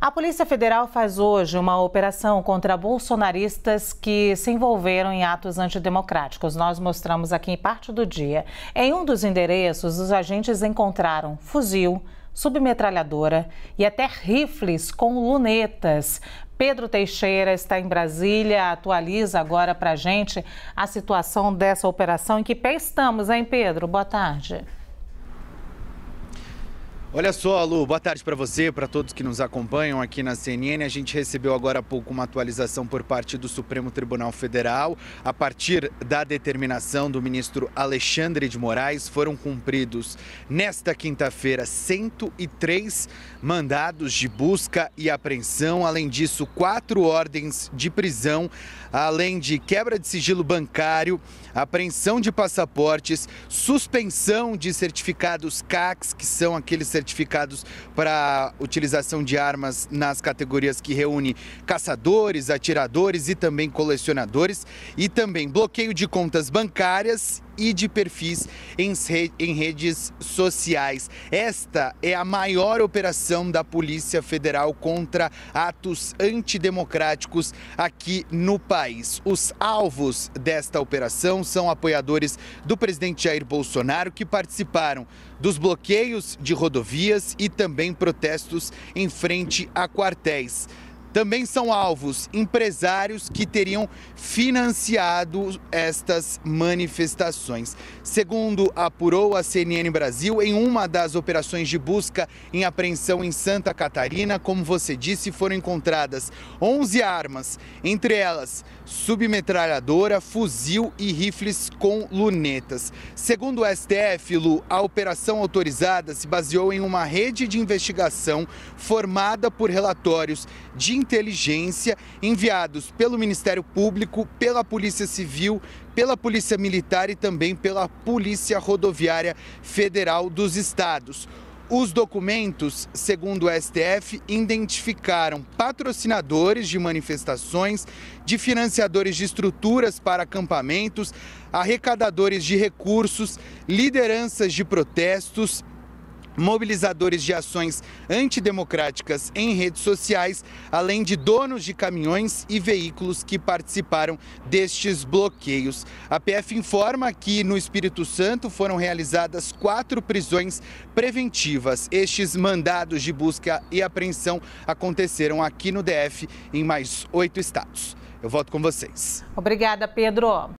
A Polícia Federal faz hoje uma operação contra bolsonaristas que se envolveram em atos antidemocráticos. Nós mostramos aqui em parte do dia. Em um dos endereços, os agentes encontraram fuzil, submetralhadora e até rifles com lunetas. Pedro Teixeira está em Brasília, atualiza agora para gente a situação dessa operação. Em que pé estamos, hein, Pedro? Boa tarde. Olha só, Lu, boa tarde para você, para todos que nos acompanham aqui na CNN. A gente recebeu agora há pouco uma atualização por parte do Supremo Tribunal Federal. A partir da determinação do ministro Alexandre de Moraes, foram cumpridos nesta quinta-feira 103 mandados de busca e apreensão. Além disso, quatro ordens de prisão, além de quebra de sigilo bancário, apreensão de passaportes, suspensão de certificados CACs, que são aqueles certificados certificados para utilização de armas nas categorias que reúne caçadores, atiradores e também colecionadores, e também bloqueio de contas bancárias e de perfis em, em redes sociais. Esta é a maior operação da Polícia Federal contra atos antidemocráticos aqui no país. Os alvos desta operação são apoiadores do presidente Jair Bolsonaro que participaram dos bloqueios de rodovias e também protestos em frente a quartéis. Também são alvos empresários que teriam financiado estas manifestações. Segundo apurou a CNN Brasil, em uma das operações de busca em apreensão em Santa Catarina, como você disse, foram encontradas 11 armas, entre elas submetralhadora, fuzil e rifles com lunetas. Segundo o STF, Lu, a operação autorizada se baseou em uma rede de investigação formada por relatórios de inteligência enviados pelo Ministério Público, pela Polícia Civil, pela Polícia Militar e também pela Polícia Rodoviária Federal dos Estados. Os documentos, segundo o STF, identificaram patrocinadores de manifestações, de financiadores de estruturas para acampamentos, arrecadadores de recursos, lideranças de protestos, mobilizadores de ações antidemocráticas em redes sociais, além de donos de caminhões e veículos que participaram destes bloqueios. A PF informa que no Espírito Santo foram realizadas quatro prisões preventivas. Estes mandados de busca e apreensão aconteceram aqui no DF em mais oito estados. Eu volto com vocês. Obrigada, Pedro.